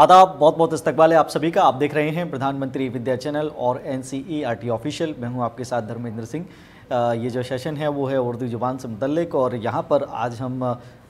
आदाब बहुत बहुत इस्तकबाल है आप सभी का आप देख रहे हैं प्रधानमंत्री विद्या चैनल और N C E R T official मैं हूं आपके साथ धर्मेंद्र सिंह ये जो सेशन है वो है उर्दू ज़ुबान से मुतलक और यहाँ पर आज हम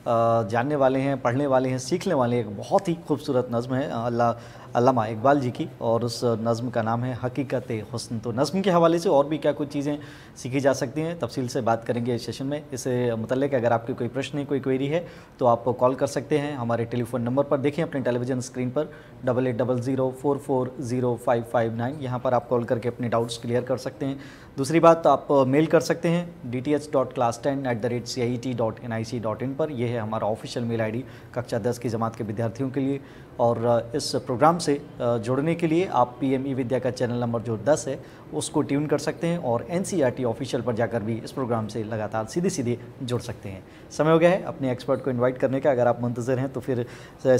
जानने वाले हैं पढ़ने वाले हैं सीखने वाले हैं एक बहुत ही खूबसूरत नज़म है अल्लाह अलामा इकबाल जी की और उस नज़म का नाम है हकीकत हसन तो नज़म के हवाले से और भी क्या कुछ चीज़ें सीखी जा सकती हैं तफसील से बात करेंगे इस सेशन में इससे मतलब अगर आपकी कोई प्रश्न है कोई क्वेरी है तो आप कॉल कर सकते हैं हमारे टेलीफोन नंबर पर देखें अपने टेलीविज़न स्क्रीन पर double eight double zero four four zero five five nine यहाँ पर आप कॉल करके अपने डाउट्स क्लियर कर सकते हैं दूसरी बात आप मेल कर सकते हैं D T H dot class ten at the rate C I T dot N I C dot in पर यह है हमारा ऑफिशियल मेल आई डी कक्षा दस की जमात के विद्यार्थियों के लिए और इस प्रोग्राम से जुड़ने के लिए आप पीएमई विद्या का चैनल नंबर जो 10 है उसको ट्यून कर सकते हैं और एन ऑफिशियल पर जाकर भी इस प्रोग्राम से लगातार सीधे सीधे जुड़ सकते हैं समय हो गया है अपने एक्सपर्ट को इन्वाइट करने का अगर आप मंतजर हैं तो फिर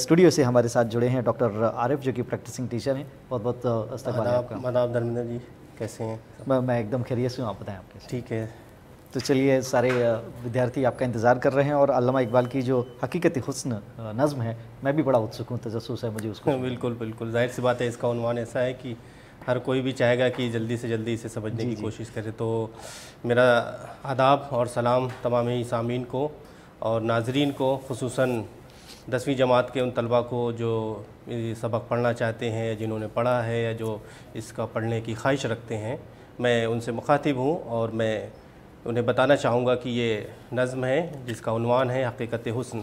स्टूडियो से हमारे साथ जुड़े हैं डॉक्टर आरिफ जो कि प्रैक्टिसिंग टीचर हैं बहुत बहुत धर्मेंद्र जी कैसे हैं मैं एकदम खैरियत हूँ आप बताएँ आपके ठीक है तो चलिए सारे विद्यार्थी आपका इंतज़ार कर रहे हैं और अलामा इकबाल की जो हकीकत हसन नज़म है मैं भी बड़ा उत्सुक हूँ तजस्स है मुझे उसको हाँ, बिल्कुल बिल्कुल जाहिर सी बात है इसका उनवान ऐसा है कि हर कोई भी चाहेगा कि जल्दी से जल्दी इसे समझने की कोशिश करे तो मेरा आदाब और सलाम तमाम ही सामीन को और नाजरीन को खूस दसवीं जमात के उन तलबा को जो सबक पढ़ना चाहते हैं या जिन्होंने पढ़ा है या जो इसका पढ़ने की ख्वाहिश रखते हैं मैं उनसे मुखातिब हूँ और मैं उन्हें बताना चाहूँगा कि ये नज़म है जिसका उनवान है हकीकत हुसन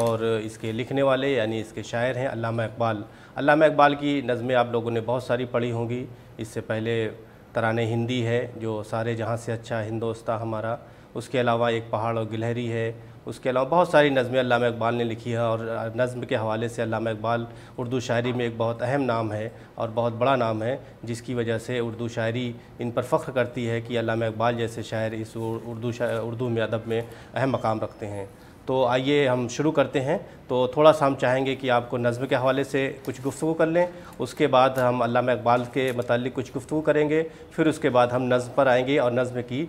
और इसके लिखने वाले यानी इसके शायर हैं अल्लामा इकबाल अल्लामा इकबाल की नज़में आप लोगों ने बहुत सारी पढ़ी होंगी इससे पहले तराने हिंदी है जो सारे जहाँ से अच्छा हिंदोस्ता हमारा उसके अलावा एक पहाड़ और गिलहरी है उसके अलावा बहुत सारी नज़में अलामा इकबाल ने लिखी है और नज़म के हवाले से अलामा इकबाल उर्दू शायरी में एक बहुत अहम नाम है और बहुत बड़ा नाम है जिसकी वजह से उर्दू शायरी इन पर फ़ख्र करती है कि अलामा इकबाल जैसे शायर इस उर्दू उर्दू में अदब में अहम मकाम रखते हैं तो आइए हम शुरू करते हैं तो थोड़ा सा हम चाहेंगे कि आपको नज़म के हवाले से कुछ गुफ्तु कर लें उसके बाद हम अलामा इकबाल के मतलब कुछ गुफ्तु करेंगे फिर उसके बाद हम नज़म पर आएंगे और नज़म की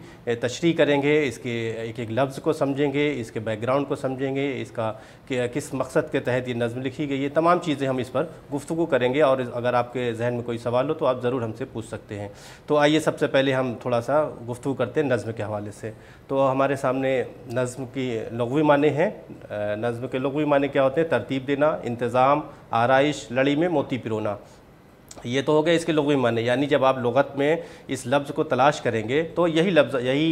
तशरी करेंगे इसके एक एक लफ्ज़ को समझेंगे इसके बैकग्राउंड को समझेंगे इसका कि किस मकसद के तहत ये नज़म लिखी गई है तमाम चीज़ें हम इस पर गुफ्तु करेंगे और अगर आपके जहन में कोई सवाल हो तो आप ज़रूर हमसे पूछ सकते हैं तो आइए सबसे पहले हम थोड़ा सा गुफ्तु करते हैं नज़म के हवाले से तो हमारे सामने नज़म की लगवी माने हैं नज़म के लगवी माने क्या होते हैं तरतीब देना इंतज़ाम आरइश लड़ी में मोती पिरोना ये तो हो गया इसके भी माने यानी जब आप लगत में इस लफ्ज़ को तलाश करेंगे तो यही लफ्ज़ यही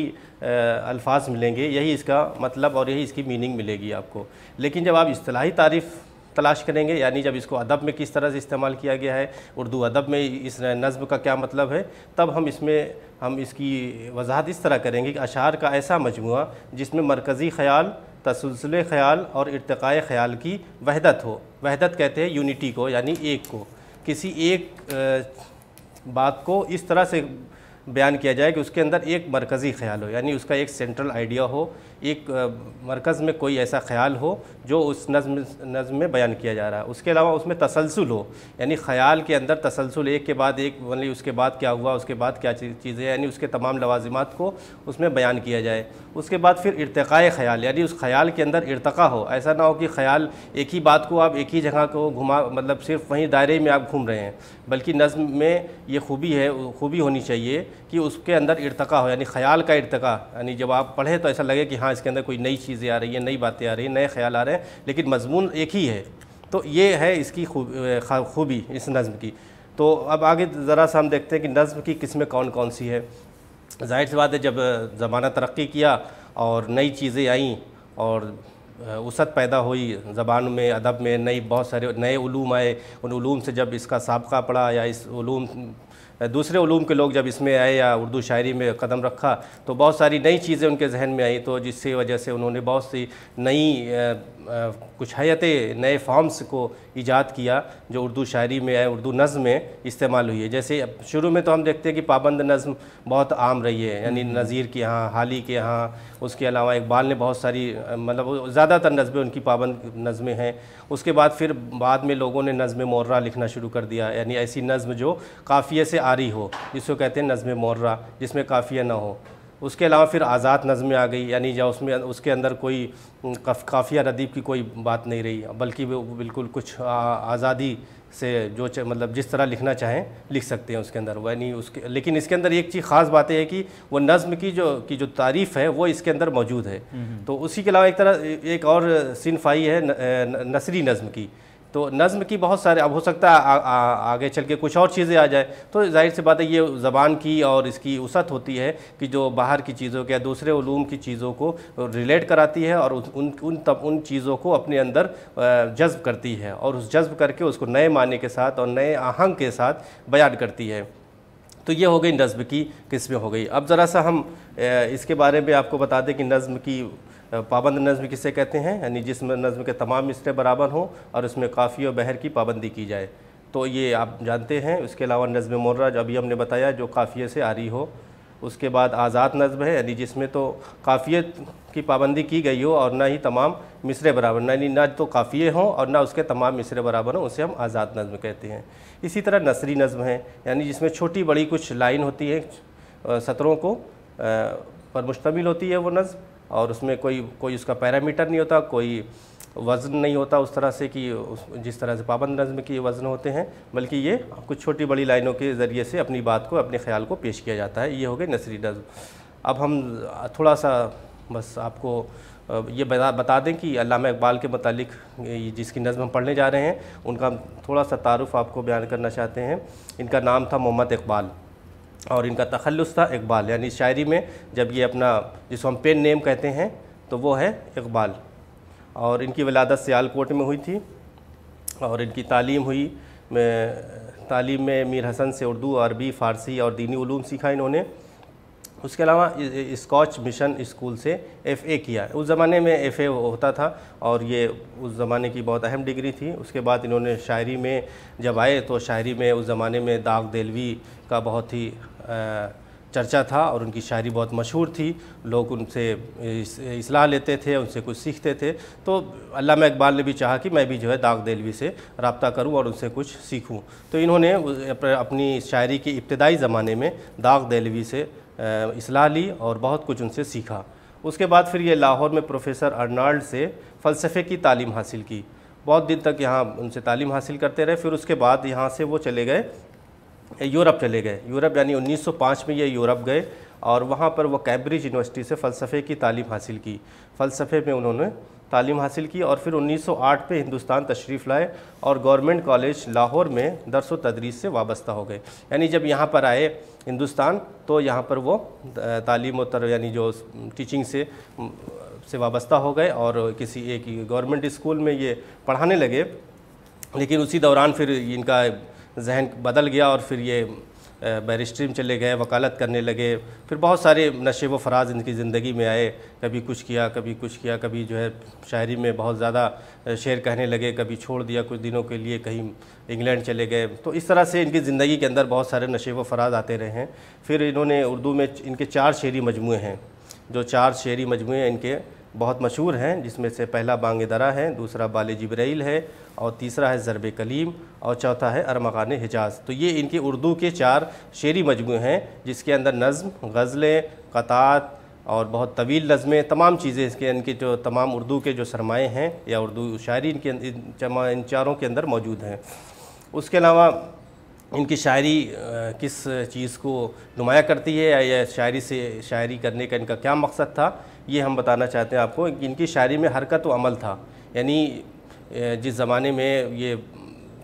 अल्फाज मिलेंगे यही इसका मतलब और यही इसकी मीनिंग मिलेगी आपको लेकिन जब आप अतलाही तारीफ़ तलाश करेंगे यानी जब इसको अदब में किस तरह से इस्तेमाल किया गया है उर्दू अदब में इस नज़म का क्या मतलब है तब हम इसमें हम इसकी वजाहत इस तरह करेंगे कि अशार का ऐसा मजमू जिसमें मरकज़ी ख्याल तसलसल ख्याल और इरतक़ाए ख्याल की वहदत हो वहदत कहते हैं यूनिटी को यानी एक को किसी एक बात को इस तरह से बयान किया जाए कि उसके अंदर एक मरकज़ी ख्याल हो यानी उसका एक सेंट्रल आइडिया हो एक मरकज़ में कोई ऐसा ख्याल हो जो उस नज़म नज़म में बयान किया जा रहा है उसके अलावा उसमें तसलसल हो यानी ख्याल के अंदर तसलसल एक के बाद एक मतलब उसके बाद क्या हुआ उसके बाद क्या चीज़ें यानी उसके तमाम लवाजमत को उसमें बयान किया जाए उसके बाद फिर इरतकाय ख्याल यानी उस ख्याल के अंदर इरतका हो ऐसा ना हो कि ख्याल एक ही बात को आप एक ही जगह को घुमा मतलब सिर्फ वहीं दायरे में आप घूम रहे हैं बल्कि नज़म में ये खूबी है खूबी होनी चाहिए कि उसके अंदर इरतका हो यानी ख्याल का इरतका यानी जब आप पढ़ें तो ऐसा लगे कि हाँ हाँ इसके अंदर कोई नई चीज़ें आ रही है नई बातें आ रही है नए ख्याल आ रहे हैं लेकिन मजमून एक ही है तो ये है इसकी खूबी इस नज़म की तो अब आगे ज़रा सा हम देखते हैं कि नज़म की किस्में कौन कौन सी है जाहिर सी बात है जब ज़माना तरक्की किया और नई चीज़ें आईं और उसत पैदा हुई ज़बान में अदब में नई बहुत सारे नए ूम आए उन ूम से जब इसका सबका पड़ा या इस ूम दूसरे ूम के लोग जब इसमें आए या उर्दू शायरी में कदम रखा तो बहुत सारी नई चीज़ें उनके जहन में आई तो जिसकी वजह से उन्होंने बहुत सी नई कुछ हयात नए फॉर्म्स को ईजाद किया जो उर्दू शायरी में या उर्दू नज़म में इस्तेमाल हुई है जैसे शुरू में तो हम देखते हैं कि पाबंद नज़म बहुत आम रही है यानी हम्म। नज़ीर के यहाँ हाली के यहाँ उसके अलावा इकबाल ने बहुत सारी मतलब ज़्यादातर नज़में उनकी पाबंद नज़में हैं उसके बाद फिर बाद में लोगों ने नज़म मौर्रा लिखना शुरू कर दिया यानी ऐसी नज़म जो काफ़िए से आ रही हो जिसको कहते हैं नज़म मौर्रा जिसमें काफ़िया ना हो उसके अलावा फिर आज़ाद नज़में आ गई यानी जब उसमें उसके अंदर कोई काफिया रदीब की कोई बात नहीं रही बल्कि वो बिल्कुल कुछ आज़ादी से जो मतलब जिस तरह लिखना चाहें लिख सकते हैं उसके अंदर यानी उसके लेकिन इसके अंदर एक चीज़ ख़ास बात है कि वो नज़म की जो की जो तारीफ़ है वो इसके अंदर मौजूद है हम्म, हम्म। तो उसी के अलावा एक तरह एक और सिनफ आई है नसरी नज़म की तो नज़म की बहुत सारे अब हो सकता है आगे चल के कुछ और चीज़ें आ जाए तो जाहिर सी बात है ये ज़बान की और इसकी उसत होती है कि जो बाहर की चीज़ों के या दूसरे ूम की चीज़ों को रिलेट कराती है और उन उन तब उन चीज़ों को अपने अंदर जज्ब करती है और उस जज्ब करके उसको नए माने के साथ और नए आहंग के साथ बयान करती है तो ये हो गई नज़म की किस्में हो गई अब ज़रा सा हम इसके बारे में आपको बता दें कि नज़म की पाबंद नज़म किसे कहते हैं यानी जिस नज़म के तमाम मिसरे बराबर हों और उसमें काफ़ी और बहर की पाबंदी की जाए तो ये आप जानते हैं उसके अलावा नज़म मुर्रा अभी हमने बताया जो काफ़िए से आ रही हो उसके बाद आज़ाद नज़म है यानी जिसमें तो काफ़िए की पाबंदी की गई हो और ना ही तमाम मिसरे बराबर यानी ना तो काफ़िए हों और ना उसके तमाम मिसरे बराबर हों उसे हम आज़ाद नज़म कहते हैं इसी तरह नसरी नज़म है यानी जिसमें छोटी बड़ी कुछ लाइन होती है सतरों को पर मुश्तमिल होती है वो नज़म और उसमें कोई कोई उसका पैरामीटर नहीं होता कोई वज़न नहीं होता उस तरह से कि जिस तरह से पाबंद नज़म के वज़न होते हैं बल्कि ये कुछ छोटी बड़ी लाइनों के ज़रिए से अपनी बात को अपने ख्याल को पेश किया जाता है ये हो गई नसरी नज़म अब हम थोड़ा सा बस आपको ये बता बता दें कि अलामा इकबाल के मतलब जिसकी नज़म हम पढ़ने जा रहे हैं उनका थोड़ा सा तारफ़ आपको बयान करना चाहते हैं इनका नाम था मोहम्मद इकबाल और इनका तखलस था इकबाल यानी शायरी में जब ये अपना जिसको हम पेन नेम कहते हैं तो वो है इकबाल और इनकी वलादत सियालकोट में हुई थी और इनकी तालीम हुई में तालीम में मीर हसन से उर्दू अरबी फ़ारसी और दीनी ूम सीखा इन्होंने उसके अलावा स्कॉच मिशन स्कूल से एफ़ए किया उस ज़माने में एफ़ए होता था और ये उस ज़माने की बहुत अहम डिग्री थी उसके बाद इन्होंने शायरी में जब आए तो शायरी में उस ज़माने में दाग देलवी का बहुत ही चर्चा था और उनकी शायरी बहुत मशहूर थी लोग उनसे इसलाह लेते थे उनसे कुछ सीखते थे तो अल्लाह इकबाल ने भी चाहा कि मैं भी जो है दाग देलवी से रबता करूं और उनसे कुछ सीखूं तो इन्होंने अपनी शायरी के इब्तदाई ज़माने में दाग देलवी से इसलाह ली और बहुत कुछ उनसे सीखा उसके बाद फिर ये लाहौर में प्रोफेसर अर्नाल्ड से फ़लसफ़े की तालीम हासिल की बहुत दिन तक यहाँ उनसे तालीम हासिल करते रहे फिर उसके बाद यहाँ से वो चले गए यूरोप चले गए यूरोप यानी 1905 में ये यूरोप गए और वहाँ पर वो कैम्ब्रिज यूनिवर्सिटी से फ़लसफ़े की तालीम हासिल की फ़लसफ़े में उन्होंने तालीम हासिल की और फिर 1908 पे हिंदुस्तान तशरीफ़ लाए और गवर्नमेंट कॉलेज लाहौर में दरस तदरीस से वाबस्ता हो गए यानी जब यहाँ पर आए हिंदुस्तान तो यहाँ पर वो तालीम और तर यानी जो टीचिंग से से वाबस्ता हो गए और किसी एक गवर्नमेंट स्कूल में ये पढ़ाने लगे लेकिन उसी दौरान फिर इनका जहन बदल गया और फिर ये बैरिस्ट्री में चले गए वकालत करने लगे फिर बहुत सारे नशे व फराज इनकी ज़िंदगी में आए कभी कुछ किया कभी कुछ किया कभी जो है शायरी में बहुत ज़्यादा शेर कहने लगे कभी छोड़ दिया कुछ दिनों के लिए कहीं इंग्लैंड चले गए तो इस तरह से इनकी ज़िंदगी के अंदर बहुत सारे नशे व फराज आते रहे हैं फिर इन्होंने उर्दू में इनके चार शेरी मजमू हैं जो चार शेरी मजमू इनके बहुत मशहूर हैं जिसमें से पहला बांग दरा है दूसरा बाल जबरील है और तीसरा है ज़रब कलीम और चौथा है अरमगान हिजाज तो ये इनके उर्दू के चार शेरी मजमू हैं जिसके अंदर नज़म गज़लें कतात और बहुत तवील नज़में तमाम चीज़ें इसके इनके जो तमाम उर्दू के जो सरमाए हैं या उर्दू शायरी इनके इन चारों के अंदर मौजूद हैं उसके अलावा इनकी शायरी किस चीज़ को नुमाया करती है या शायरी से शायरी करने का इनका क्या मकसद था ये हम बताना चाहते हैं आपको इनकी शायरी में हरकत व अमल था यानी जिस ज़माने में ये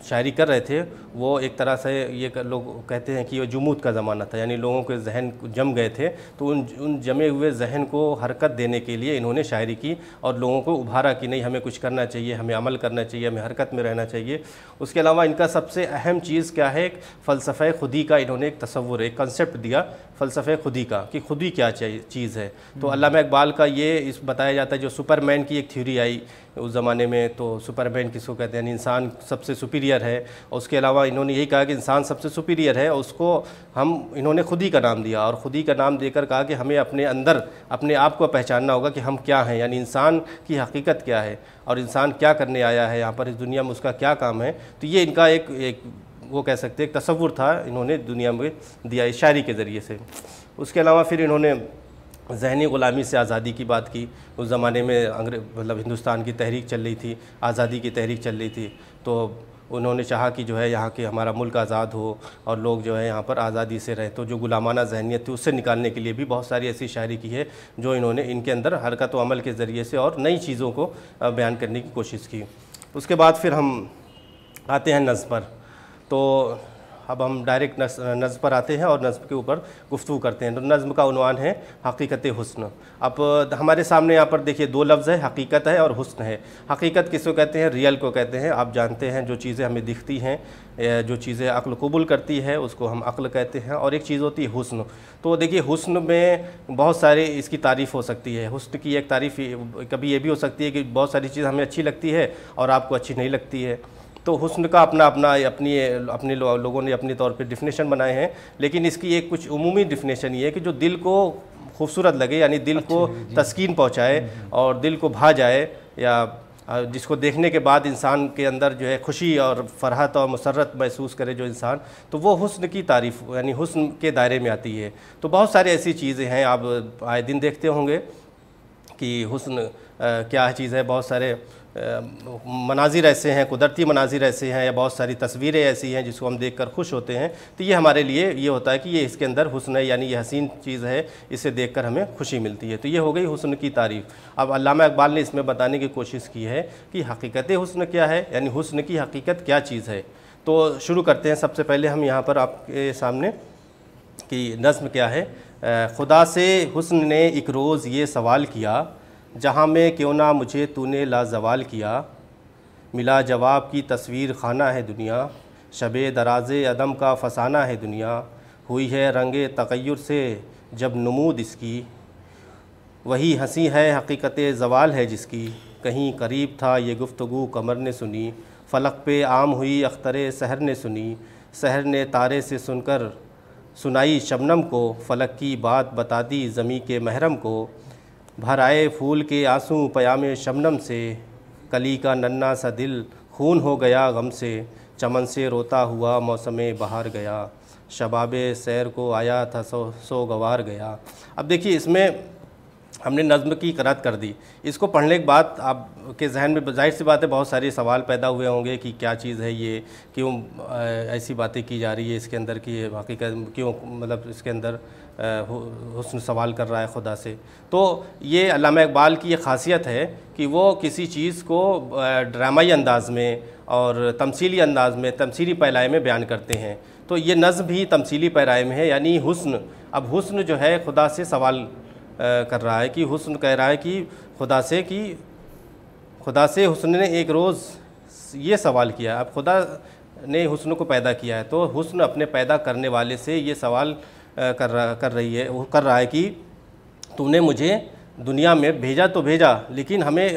शायरी कर रहे थे वो एक तरह से ये लोग कहते हैं कि वो जमूत का ज़माना था यानी लोगों के जहन जम गए थे तो उन उन जमे हुए जहन को हरकत देने के लिए इन्होंने शायरी की और लोगों को उभारा कि नहीं हमें कुछ करना चाहिए हमें अमल करना चाहिए हमें हरकत में रहना चाहिए उसके अलावा इनका सबसे अहम चीज़ क्या है एक फ़लसफ़ खुदी का इन्होंने एक तस्वुर एक कंसेप्ट दिया फ़लसफ़ खुदी का कि खुदी क्या चीज़ है तो हम्म। अलामा इकबाल का ये इस बताया जाता है जो सुपरमैन की एक थ्योरी आई उस ज़माने में तो सुपरमैन किसको कहते हैं इंसान सबसे सुपीरियर है उसके अलावा अलावा इन्होंने यही कहा कि इंसान सबसे सुपीरियर है उसको हम इन्होंने खुद ही का नाम दिया और खुद ही का नाम देकर कहा कि हमें अपने अंदर अपने आप को पहचानना होगा कि हम क्या हैं यानी इंसान की हकीकत क्या है और इंसान क्या करने आया है यहाँ पर इस दुनिया में उसका क्या काम है तो ये इनका एक एक वो कह सकते हैं एक तस्वुर था इन्होंने दुनिया में दिया इस शायरी के ज़रिए से उसके अलावा फिर इन्होंने जहनी ग़ुलामी से आज़ादी की बात की उस ज़माने में अंग्रे मतलब हिंदुस्तान की तहरीक चल रही थी आज़ादी की तहरीक चल रही थी तो उन्होंने चाहा कि जो है यहाँ के हमारा मुल्क आज़ाद हो और लोग जो है यहाँ पर आज़ादी से रहें तो जो गुलामाना जहनीत थी उससे निकालने के लिए भी बहुत सारी ऐसी शायरी की है जो इन्होंने इनके अंदर हरकत अमल के ज़रिए से और नई चीज़ों को बयान करने की कोशिश की उसके बाद फिर हम आते हैं नज़ पर तो अब हम डायरेक्ट नज़म पर आते हैं और नज़म के ऊपर गुफ्तु करते हैं तो नज़म का उनवान है हकीकत हुसन अब हमारे सामने यहाँ पर देखिए दो लफ्ज़ है हकीकत है और हुसन है हकीकत किसको कहते हैं रियल को कहते हैं आप जानते हैं जो चीज़ें हमें दिखती हैं जो चीज़ें अक्ल कबूल करती है उसको हम अक्ल कहते हैं और एक चीज़ होती है हुसन तो देखिए हुसन में बहुत सारे इसकी तारीफ़ हो सकती है हुसन की एक तारीफ़ कभी ये भी हो सकती है कि बहुत सारी चीज़ हमें अच्छी लगती है और आपको अच्छी नहीं लगती है तो हुस्न का अपना अपना अपनी अपने लो, लोगों ने अपने तौर पे डिफिनेशन बनाए हैं लेकिन इसकी एक कुछ उमूमी डिफिनेशन ये है कि जो दिल को खूबसूरत लगे यानी दिल अच्छा, को तस्किन पहुँचाए और दिल को भा जाए या जिसको देखने के बाद इंसान के अंदर जो है खुशी और फरहत और मसरत महसूस करे जो इंसान तो वो हुस्न की तारीफ यानी हुस्न के दायरे में आती है तो बहुत सारी ऐसी चीज़ें हैं आप आए दिन देखते होंगे कि हुस्न क्या चीज़ है बहुत सारे मनाजिर ऐसे हैं कुदरती मनाजिर ऐसे हैं या बहुत सारी तस्वीरें ऐसी हैं जिसको हम देखकर खुश होते हैं तो ये हमारे लिए ये होता है कि ये इसके अंदर हुसन है यानी ये हसीन चीज़ है इसे देखकर हमें खुशी मिलती है तो ये हो गई हुसन की तारीफ़ अब अलामा इकबाल ने इसमें बताने की कोशिश की है कि हकीकत हुसन क्या है यानी हुसन की हकीकत क्या चीज़ है तो शुरू करते हैं सबसे पहले हम यहाँ पर आपके सामने कि नज़म क्या है खुदा से हुसन ने एक रोज़ ये सवाल किया जहाँ में क्यों ना मुझे तूने लाजवाल किया मिला जवाब की तस्वीर खाना है दुनिया शब दराज अदम का फसाना है दुनिया हुई है रंग तकैर से जब नमूद इसकी वही हंसी है हकीकत जवाल है जिसकी कहीं करीब था ये गुफ्तु कमर ने सुनी फलक पे आम हुई अख्तर सहर ने सुनी सहर ने तारे से सुनकर सुनाई शबनम को फलक की बात बता दी ज़मी के महरम को भराए फूल के आंसू पयाम शबनम से कली का नन्ना सा दिल खून हो गया गम से चमन से रोता हुआ मौसम बाहर गया शबाब सैर को आया था सो सो गवार गया अब देखिए इसमें हमने नज़म की करत कर दी इसको पढ़ने के बाद आपके जहन में जाहिर सी बात है बहुत सारे सवाल पैदा हुए होंगे कि क्या चीज़ है ये क्यों ऐसी बातें की जा रही है इसके अंदर कि वाकई क्यों मतलब इसके अंदर हुसन सवाल कर रहा है खुदा से तो ये अलामा इकबाल की ये खासियत है कि वो किसी चीज़ को ड्रामाई अंदाज में और तमसीली अंदाज में तमसीली पैलाए में बयान करते हैं तो ये नज़म भी तमसीली पैराए में है यानी हुसन अब हुसन जो है खुदा से सवाल कर रहा है कि हुसन कह रहा है कि खुदा से कि खुदा से हुसन ने एक रोज़ ये सवाल किया अब खुदा ने हुसन को पैदा किया है तो हुसन अपने पैदा करने वाले से ये सवाल कर रहा कर रही है वो कर रहा है कि तूने मुझे दुनिया में भेजा तो भेजा लेकिन हमें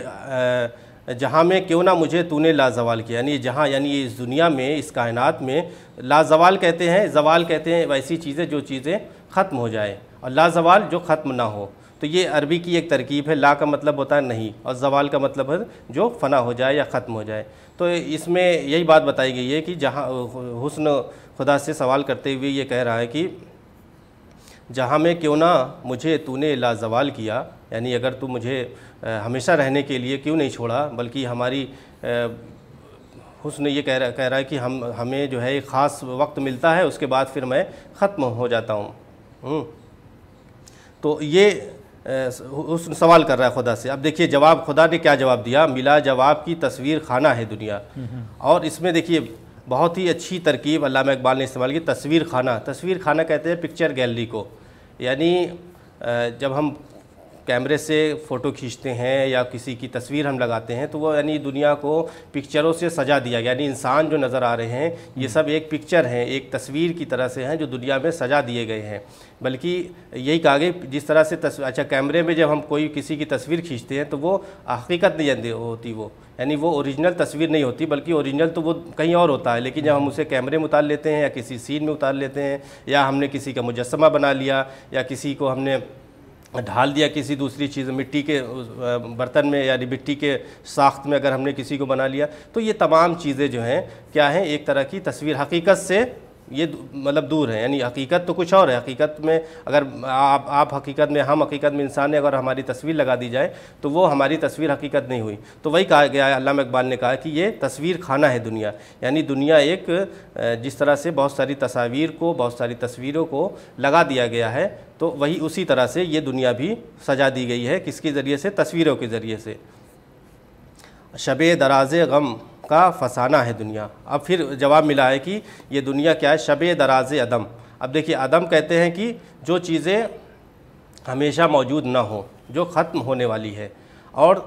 जहाँ में क्यों ना मुझे तूने लाजवाल किया यानी जहाँ यानी इस दुनिया में इस कायनात में लाजवाल कहते हैं जवाल कहते हैं वैसी चीज़ें जो चीज़ें ख़त्म हो जाए और लाजवाल जो ख़त्म ना हो तो ये अरबी की एक तरकीब है ला का मतलब होता है नहीं और जवाल का मतलब है जो फना हो जाए या ख़त्म हो जाए तो इसमें यही बात बताई गई है कि जहाँ हुस्न खुदा से सवाल करते हुए ये कह रहा है कि जहाँ में क्यों ना मुझे तूने लाजवाल किया यानी अगर तू मुझे हमेशा रहने के लिए क्यों नहीं छोड़ा बल्कि हमारी हुस्न ये कह रहा कह रहा है कि हम हमें जो है एक ख़ास वक्त मिलता है उसके बाद फिर मैं ख़त्म हो जाता हूँ हम्म। तो ये उस सवाल कर रहा है खुदा से अब देखिए जवाब खुदा ने क्या जवाब दिया मिला जवाब की तस्वीर खाना है दुनिया हम्म, हम्म। और इसमें देखिए बहुत ही अच्छी तरकीब अलामा इकबाल ने इस्तेमाल की तस्वीर खाना तस्वीर खाना कहते हैं पिक्चर गैलरी को यानी जब हम कैमरे से फ़ोटो खींचते हैं या किसी की तस्वीर हम लगाते हैं तो वो यानी दुनिया को पिक्चरों से सजा दिया गया यानी इंसान जो नज़र आ रहे हैं ये हम्म। सब एक पिक्चर हैं एक तस्वीर की तरह से हैं जो दुनिया में सजा दिए गए हैं बल्कि यही कहा गया जिस तरह से तस्वीर अच्छा कैमरे में जब हम कोई किसी की तस्वीर खींचते हैं तो वो हकीकत नहीं होती वो यानी वो ओरिजिनल तस्वीर नहीं होती बल्कि ओरिजिनल तो वो कहीं और होता है लेकिन जब हम उसे कैमरे में उतार लेते हैं या किसी सीन में उतार लेते हैं या हमने किसी का मुजस्मा बना लिया या किसी को हमने ढाल दिया किसी दूसरी चीज़ मिट्टी के बर्तन में यानी मिट्टी के साख्त में अगर हमने किसी को बना लिया तो ये तमाम चीज़ें जो हैं क्या हैं एक तरह की तस्वीर हकीकत से ये मतलब दूर है यानी हकीकत तो कुछ और है हकीकत में अगर आप आप हकीकत में हम हकीकत में इंसान है अगर हमारी तस्वीर लगा दी जाए तो वो हमारी तस्वीर हकीकत नहीं हुई तो वही कहा गया अलामा इकबाल ने कहा कि ये तस्वीर खाना है दुनिया यानी दुनिया एक जिस तरह से बहुत सारी तस्वीर को बहुत सारी तस्वीरों को लगा दिया गया है तो वही उसी तरह से ये दुनिया भी सजा दी गई है किसके ज़रिए से तस्वीरों के ज़रिए से शब दराज गम का फसाना है दुनिया अब फिर जवाब मिला है कि ये दुनिया क्या है शब दराज अदम अब देखिए अदम कहते हैं कि जो चीज़ें हमेशा मौजूद ना हो जो ख़त्म होने वाली है और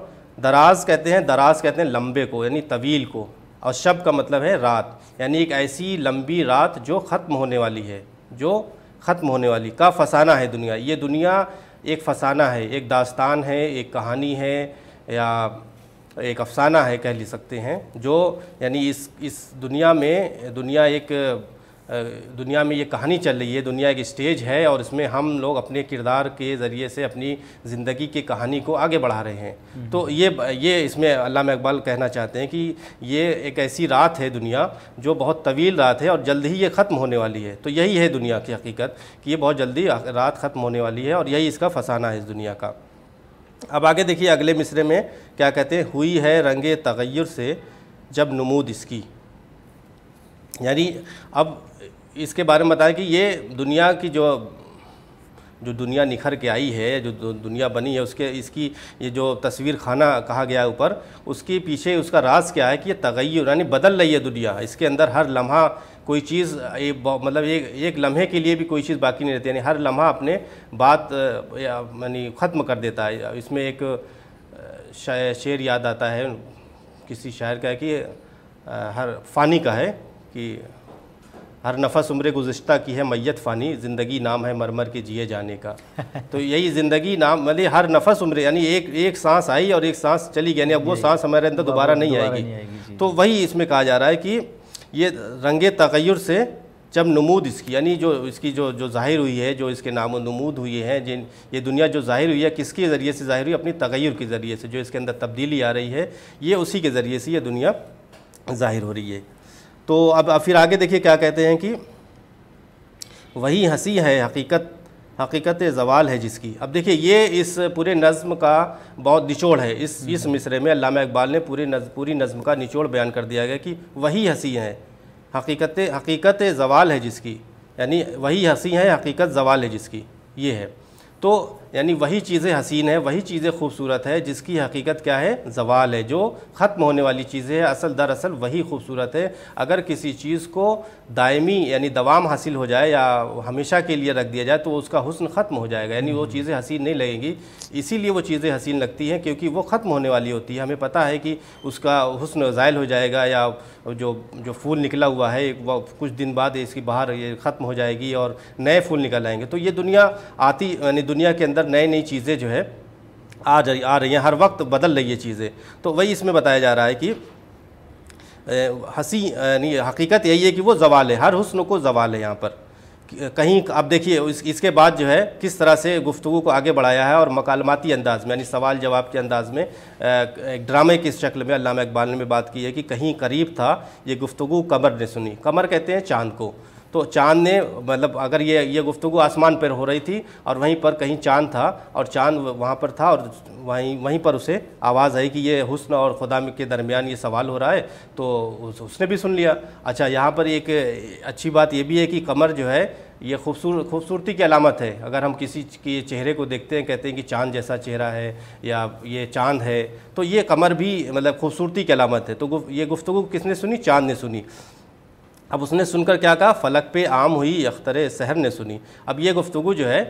दराज कहते हैं दराज कहते हैं लंबे को यानी तवील को और शब का मतलब है रात यानी एक ऐसी लंबी रात जो ख़त्म होने वाली है जो ख़त्म होने वाली का फसाना है दुनिया ये दुनिया एक फसाना है एक दास्तान है एक कहानी है या एक अफसाना है कह ले सकते हैं जो यानी इस इस दुनिया में दुनिया एक दुनिया में ये कहानी चल रही है दुनिया एक स्टेज है और इसमें हम लोग अपने किरदार के ज़रिए से अपनी ज़िंदगी की कहानी को आगे बढ़ा रहे हैं हम्म। तो ये ये इसमें अल्लाह इकबाल कहना चाहते हैं कि ये एक ऐसी रात है दुनिया जो बहुत तवील रात है और जल्द ही ये ख़त्म होने वाली है तो यही है दुनिया की हकीकत कि ये बहुत जल्दी रात ख़त्म होने वाली है और यही इसका फसाना है इस दुनिया का अब आगे देखिए अगले मिसरे में क्या कहते हैं हुई है रंग तगैर से जब नमूद इसकी यानी अब इसके बारे में बताएं कि ये दुनिया की जो जो दुनिया निखर के आई है जो दुनिया बनी है उसके इसकी ये जो तस्वीर खाना कहा गया है ऊपर उसके पीछे उसका राज क्या है कि ये तगैर यानी बदल रही है दुनिया इसके अंदर हर लम्हा कोई चीज़ मतलब एक एक लम्हे के लिए भी कोई चीज़ बाकी नहीं रहती यानी हर लम्हा अपने बात यानी ख़त्म कर देता है इसमें एक शेर याद आता है किसी शायर का है कि हर फ़ानी का है कि हर नफस उम्र गुज्त की है मैत फ़ानी ज़िंदगी नाम है मरमर के जिए जाने का तो यही ज़िंदगी नाम मतलब हर नफस उम्र यानी एक एक सांस आई और एक सांस चली गई यानी अब वो सांस हमारे अंदर दोबारा नहीं आएगी तो वही इसमें कहा जा रहा है कि ये रंग तगैर से जब नमूद इसकी यानी जो इसकी जो जो ज़ाहिर हुई है जो इसके नाम नमूद हुए हैं जिन ये दुनिया जो ज़ाहिर हुई है किसके ज़रिए से ज़ाहिर हुई अपनी तगैर के ज़रिए से जो इसके अंदर तब्दीली आ रही है ये उसी के ज़रिए से ये दुनिया ज़ाहिर हो रही है तो अब फिर आगे देखिए क्या कहते हैं कि वही हंसी है हकीकत हकीकत जवाल है जिसकी अब देखिए ये इस पूरे नज़म का बहुत निचोड़ है इस हम्म। इस मिसरे में अलामा इकबाल ने पूरे नज, पूरी नज़म का निचोड़ बयान कर दिया गया कि वही हंसी हैं हकीकत हकीकत जवाल है जिसकी यानी वही हंसी हैं हकीकत जवाल है जिसकी ये है तो यानी वही चीज़ें हसीन है वही चीज़ें खूबसूरत है जिसकी हकीकत क्या है जवाल है जो ख़त्म होने वाली चीज़ें हैं असल दरअसल वही खूबसूरत है अगर किसी चीज़ को दायमी यानी दवाम हासिल हो जाए या हमेशा के लिए रख दिया जाए तो उसका हुसन ख़त्म हो जाएगा यानी वो हम्म। चीज़ें हसीन नहीं लगेंगी इसीलिए वो चीज़ें हसीन लगती हैं क्योंकि वो ख़त्म होने वाली होती है हमें पता है कि उसका हुसन ज़ायल हो जाएगा या जो जो फूल निकला हुआ है कुछ दिन बाद इसकी बाहर ये ख़त्म हो जाएगी और नए फूल निकल आएंगे तो ये दुनिया आती यानी दुनिया के अंदर नई नई चीज़ें जो है आ जा आ रही हैं हर वक्त बदल रही है चीज़ें तो वही इसमें बताया जा रहा है कि हंसी यानी हकीकत यही है कि वो जवाल है हर हुस्न को जवाल है यहाँ पर कहीं आप देखिए इस, इसके बाद जो है किस तरह से गुफ्तु को आगे बढ़ाया है और मकालमाती अंदाज में यानी सवाल जवाब के अंदाज में एक ड्रामे की शक्ल में अलामा इकबाल ने भी बात की है कि कहीं करीब था ये गुफ्तु कमर ने सुनी कमर कहते हैं चांद को तो चांद ने मतलब अगर ये ये गुफ्तु आसमान पर हो रही थी और वहीं पर कहीं चांद था और चांद वहाँ पर था और वहीं वहीं पर उसे आवाज़ आई कि ये हुस्न और खुदा के दरमियान ये सवाल हो रहा है तो उस, उसने भी सुन लिया अच्छा यहाँ पर एक अच्छी बात ये भी है कि कमर जो है ये खूबसूर खूबसूरती की अलामत है अगर हम किसी के चेहरे को देखते हैं कहते हैं कि चांद जैसा चेहरा है या ये चांद है तो ये कमर भी मतलब खूबसूरती की अलामत है तो ये गुफ्तु किसने सुनी चांद ने सुनी अब उसने सुनकर क्या कहा फलक पे आम हुई अख्तर सहर ने सुनी अब ये गुफ्तु जो है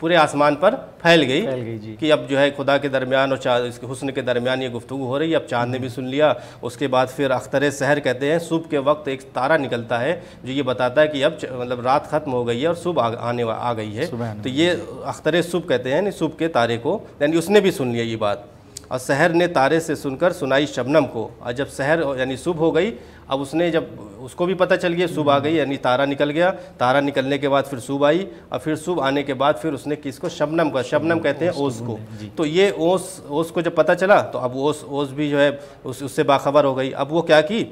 पूरे आसमान पर फैल गई फैल गई जी कि अब जो है खुदा के दरमियान और इसके हुस्न के दरमियान ये गुफ्तु हो रही है अब चाँद ने भी सुन लिया उसके बाद फिर अख्तर सहर कहते हैं सुबह के वक्त एक तारा निकलता है जो ये बताता है कि अब मतलब रात ख़त्म हो गई है और सुबह आने आ गई है तो ये अख्तर सुबह कहते हैं सुबह के तारे को यानी उसने भी सुन लिया ये बात और शहर ने तारे से सुनकर सुनाई शबनम को और जब शहर यानी सुबह हो गई अब उसने जब उसको भी पता चल गया सुबह आ गई यानी तारा निकल गया तारा निकलने के बाद फिर सुबह आई और फिर सुबह आने के बाद फिर उसने किसको शबनम का शबनम कहते हैं ओस को तो ये ओस ओस को जब पता चला तो अब ओस ओस भी जो है उस उससे बाखबर हो गई अब वो क्या की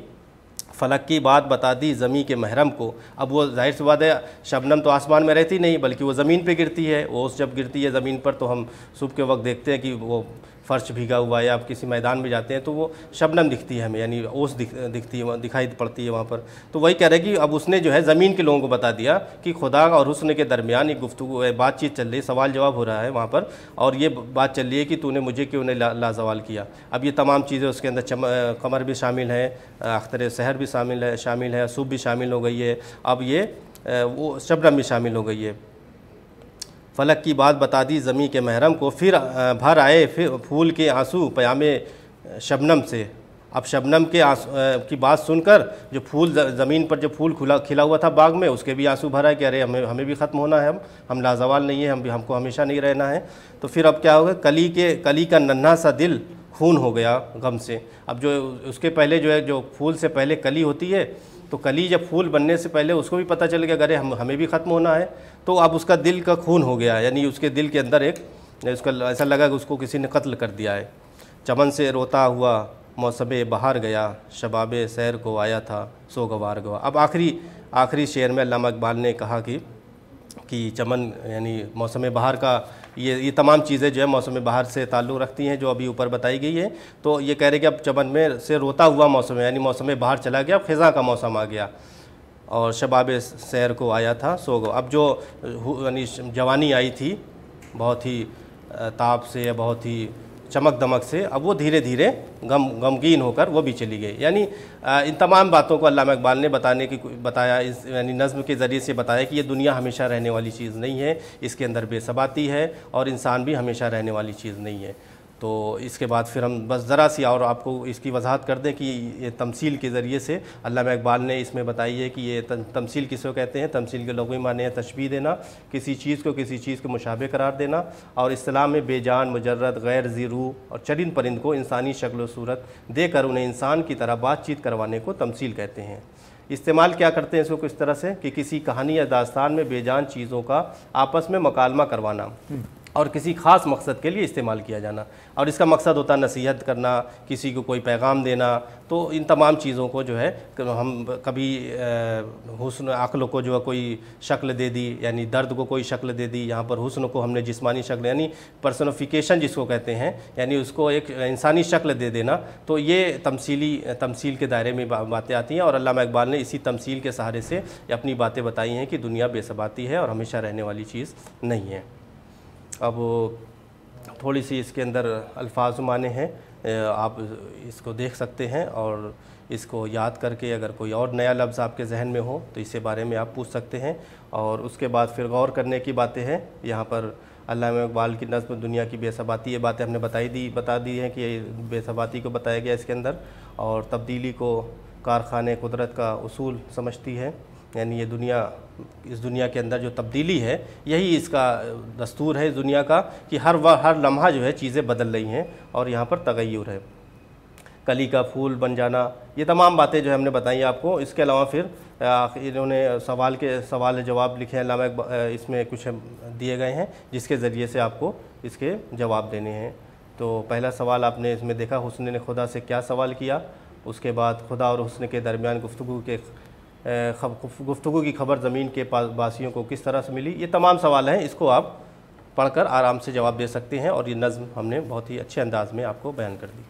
फलक की बात बता दी ज़मीन के महरम को अब वो जाहिर सी बात है शबनम तो आसमान में रहती नहीं बल्कि वो ज़मीन पे गिरती है ओस जब गिरती है ज़मीन पर तो हम सुबह के वक्त देखते हैं कि वो फर्श भीगा हुआ या आप किसी मैदान में जाते हैं तो वो शबनम दिखती है हमें यानी ओस दिख, दिखती है दिखाई पड़ती है वहाँ पर तो वही कह रहे कि अब उसने जो है ज़मीन के लोगों को बता दिया कि खुदा और हसन के दरमियान एक गुफ्तु बातचीत चल रही है सवाल जवाब हो रहा है वहाँ पर और ये बात चल रही है कि तूने मुझे क्यों नहीं ला, लाजवाल किया अब ये तमाम चीज़ें उसके अंदर चम, कमर भी शामिल हैं अख्तर शहर भी शामिल है शामिल है सूब भी शामिल हो गई है अब ये वो शबनम भी शामिल हो गई है फलक की बात बता दी ज़मी के महरम को फिर भर आए फिर फूल के आंसू प्याम शबनम से अब शबनम के आंसू की बात सुनकर जो फूल ज़मीन पर जो फूल खुला खिला हुआ था बाग में उसके भी आंसू भरा कि अरे हमें हमें भी ख़त्म होना है हम हम लाजवाल नहीं है हम भी हमको हमेशा नहीं रहना है तो फिर अब क्या होगा कली के कली का नन्हा सा दिल खून हो गया गम से अब जो उसके पहले जो है जो फूल से पहले कली होती है तो कली जब फूल बनने से पहले उसको भी पता चल गया अरे हम हमें भी ख़त्म होना है तो अब उसका दिल का खून हो गया यानी उसके दिल के अंदर एक उसका ऐसा लगा कि उसको किसी ने कत्ल कर दिया है चमन से रोता हुआ मौसम बाहर गया शबाब सैर को आया था सो गवार गवा अब आखिरी आखिरी शेर में अलामा इकबाल ने कहा कि कि चमन यानी मौसम बाहर का ये ये तमाम चीज़ें जो है मौसम बाहर से ताल्लुक़ रखती हैं जो अभी ऊपर बताई गई है तो ये कह रहे कि अब चमन में से रोता हुआ मौसम यानी मौसम बाहर चला गया अब ख़ज़ा का मौसम आ गया और शबाब सैर को आया था सो गो अब जो यानी जवानी आई थी बहुत ही ताप से या बहुत ही चमक दमक से अब वो धीरे धीरे गम गमगीन होकर वो भी चली गई यानी इन तमाम बातों को अल्लाह इकबाल ने बताने की बताया इस यानी नज़म के ज़रिए से बताया कि ये दुनिया हमेशा रहने वाली चीज़ नहीं है इसके अंदर बेसबाती है और इंसान भी हमेशा रहने वाली चीज़ नहीं है तो इसके बाद फिर हम बस ज़रा सी और आपको इसकी वजाहत कर दें कि ये तमसील के ज़रिए से अल्लाह इकबाल ने इसमें बताई है कि ये तमसील किसको कहते हैं तमसील के लोगों माने हैं तशबी देना किसी चीज़ को किसी चीज़ को मुशाबे करार देना और इस्लाम में बेजान मुजरद गैर ज़ीरू और चरिन परिंद को इंसानी शक्ल सूरत देकर उन्हें इंसान की तरह बातचीत करवाने को तमसील कहते हैं इस्तेमाल क्या करते हैं इसको किस तरह से कि किसी कहानी या दास्तान में बेजान चीज़ों का आपस में मकालमा करवाना हम्म। और किसी ख़ास मकसद के लिए इस्तेमाल किया जाना और इसका मकसद होता है नसीहत करना किसी को कोई पैगाम देना तो इन तमाम चीज़ों को जो है हम कभी हुसन अक्ल को जो है कोई शक्ल दे दी यानी दर्द को कोई शक्ल दे दी यहाँ पर हुसन को हमने जिस्मानी शक्ल यानी पर्सनोफिकेशन जिसको कहते हैं यानी उसको एक इंसानी शक्ल दे देना तो ये तमसीली तमसील के दायरे में बातें आती हैं और अलामा इकबाल ने इसी तमसील के सहारे से अपनी बातें बताई हैं कि दुनिया बेसबाती है और हमेशा रहने वाली चीज़ नहीं है अब थोड़ी सी इसके अंदर अल्फाज माने हैं आप इसको देख सकते हैं और इसको याद करके अगर कोई और नया लफ्ज़ आपके जहन में हो तो इसके बारे में आप पूछ सकते हैं और उसके बाद फिर गौर करने की बातें हैं यहाँ पर अल्लाह इकबाल की नज़म दुनिया की बेसबाती ये बातें हमने बताई दी बता दी हैं कि बेसबाती को बताया गया इसके अंदर और तब्दीली को कारखाने कुदरत का असूल समझती है यानी ये दुनिया इस दुनिया के अंदर जो तब्दीली है यही इसका दस्तूर है इस दुनिया का कि हर व हर लम्हा जो है चीज़ें बदल रही हैं और यहाँ पर तगैर है कली का फूल बन जाना ये तमाम बातें जो हमने बताई आपको इसके अलावा फिर इन्होंने सवाल के सवाल जवाब लिखे हैं अलावा इसमें कुछ दिए गए हैं जिसके ज़रिए से आपको इसके जवाब देने हैं तो पहला सवाल आपने इसमें देखा हुसन ने खुदा से क्या सवाल किया उसके बाद खुदा और हुसन के दरमियान गुफ्तु के गुफ्तु की खबर ज़मीन के वासियों को किस तरह से मिली ये तमाम सवाल हैं इसको आप पढ़कर आराम से जवाब दे सकते हैं और ये नज़म हमने बहुत ही अच्छे अंदाज में आपको बयान कर दी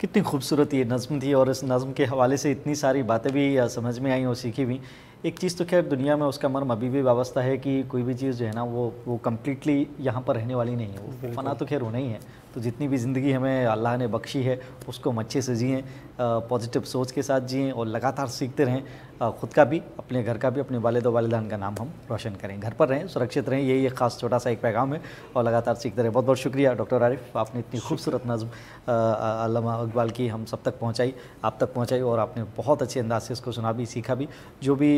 कितनी खूबसूरत ये नज़म थी और इस नज़म के हवाले से इतनी सारी बातें भी समझ में आई और सीखी भी एक चीज़ तो खैर दुनिया में उसका मर्म अभी भी व्यवस्था है कि कोई भी चीज़ जो है ना वो वो कम्प्लीटली यहाँ पर रहने वाली नहीं है वो फना तो खैर होना ही है तो जितनी भी ज़िंदगी हमें अल्लाह ने बख्शी है उसको हम अच्छे से जिए पॉजिटिव सोच के साथ जिए और लगातार सीखते रहें ख़ुद का भी अपने घर का भी अपने वालद वालदान का नाम हम रोशन करें घर पर रहें सुरक्षित रहें यही एक ख़ास छोटा सा एक पैगाम है और लगातार सीखते रहें बहुत बहुत शुक्रिया डॉक्टर आरिफ आपने इतनी खूबसूरत नज़म अलमा अकबाल की हम सब तक पहुँचाई आप तक पहुँचाई और आपने बहुत अच्छे अंदाज से इसको सुना भी सीखा भी जो भी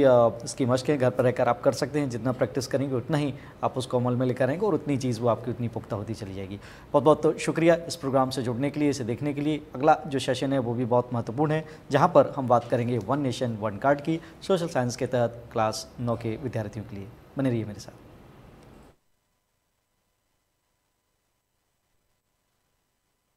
इसकी मशक़ें घर पर रहकर आप कर सकते हैं जितना प्रैक्टिस करेंगे उतना ही आप उसको अमल में लेकर आएंगे और उतनी चीज़ वो आपकी उतनी पुख्ता होती चली जाएगी बहुत बहुत शुक्रिया इस प्रोग्राम से जुड़ने के लिए इसे देखने के लिए अगला जो सेशन है वो भी बहुत महत्वपूर्ण है जहाँ पर हम बात करेंगे वन नेशन वन कार्ड की सोशल साइंस के तहत क्लास नौ के विद्यार्थियों के लिए बने रही मेरे साथ